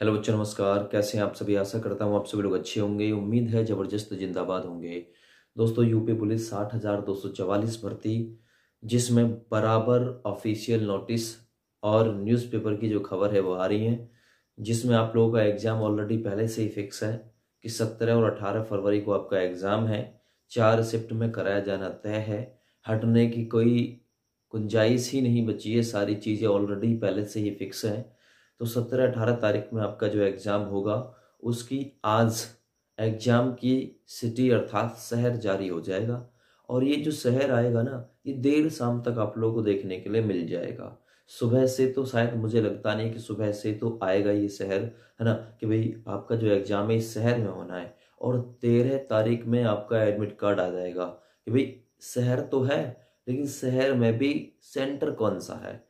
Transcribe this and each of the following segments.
hello बच्चों नमस्कार कैसे हैं आप सभी आशा करता हूँ आप सभी लोग अच्छे होंगे उम्मीद है ज़बरदस्त जिंदाबाद होंगे दोस्तों यूपी पुलिस साठ हज़ार दो सौ चवालीस भर्ती जिसमें बराबर ऑफिशियल नोटिस और न्यूज़पेपर की जो खबर है वो आ रही है जिसमें आप लोगों का एग्ज़ाम ऑलरेडी पहले से ही फिक्स है कि सत्रह और अठारह फरवरी को आपका एग्ज़ाम है चार शिफ्ट में कराया जाना तय है हटने की कोई गुंजाइश ही नहीं बची है सारी चीज़ें ऑलरेडी पहले से ही फिक्स हैं तो सत्रह अठारह तारीख में आपका जो एग्ज़ाम होगा उसकी आज एग्ज़ाम की सिटी अर्थात शहर जारी हो जाएगा और ये जो शहर आएगा ना ये देर शाम तक आप लोगों को देखने के लिए मिल जाएगा सुबह से तो शायद मुझे लगता नहीं कि सुबह से तो आएगा ये शहर है ना कि भाई आपका जो एग्ज़ाम है इस शहर में होना है और तेरह तारीख में आपका एडमिट कार्ड आ जाएगा कि भाई शहर तो है लेकिन शहर में भी सेंटर कौन सा है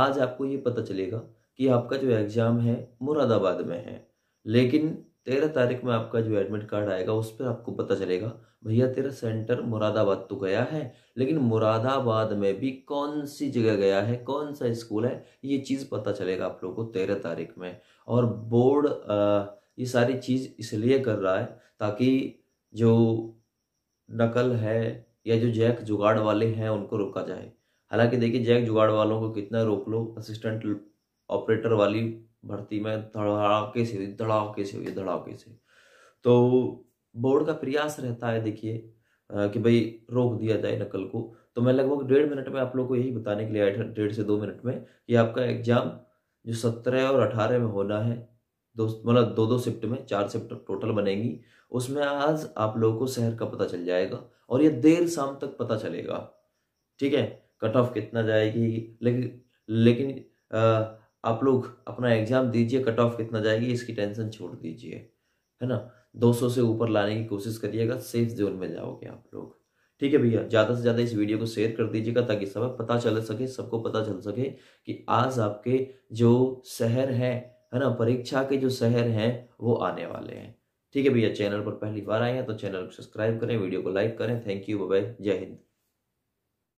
आज आपको ये पता चलेगा कि आपका जो एग्ज़ाम है मुरादाबाद में है लेकिन तेरह तारीख में आपका जो एडमिट कार्ड आएगा उस पर आपको पता चलेगा भैया तेरा सेंटर मुरादाबाद तो गया है लेकिन मुरादाबाद में भी कौन सी जगह गया है कौन सा स्कूल है ये चीज़ पता चलेगा आप लोगों को तेरह तारीख में और बोर्ड ये सारी चीज़ इसलिए कर रहा है ताकि जो नकल है या जो जैक जुगाड़ वाले हैं उनको रोका जाए हालांकि देखिए जैक जुगाड़ वालों को कितना रोक लो असिस्टेंट ऑपरेटर वाली भर्ती में धड़ाके से हुई धड़ाके से हुई धड़ाके से तो बोर्ड का प्रयास रहता है देखिए कि भाई रोक दिया जाए नकल को तो मैं लगभग डेढ़ मिनट में आप लोग को यही बताने के लिए आया था डेढ़ से दो मिनट में कि आपका एग्जाम जो सत्रह और अठारह में होना है दो मतलब दो दो शिफ्ट में चार शिफ्ट टोटल बनेगी उसमें आज आप लोगों को शहर का पता चल जाएगा और ये देर शाम तक पता चलेगा ठीक है कट ऑफ कितना जाएगी लेकिन लेकिन आप लोग अपना एग्ज़ाम दीजिए कट ऑफ कितना जाएगी इसकी टेंशन छोड़ दीजिए है ना 200 से ऊपर लाने की कोशिश करिएगा सेफ जोन में जाओगे आप लोग ठीक है भैया ज़्यादा से ज़्यादा इस वीडियो को शेयर कर दीजिएगा ताकि सब पता चल सके सबको पता चल सके कि आज आपके जो शहर हैं है ना परीक्षा के जो शहर हैं वो आने वाले हैं ठीक है भैया चैनल पर पहली बार आए हैं तो चैनल को सब्सक्राइब करें वीडियो को लाइक करें थैंक यू बाय जय हिंद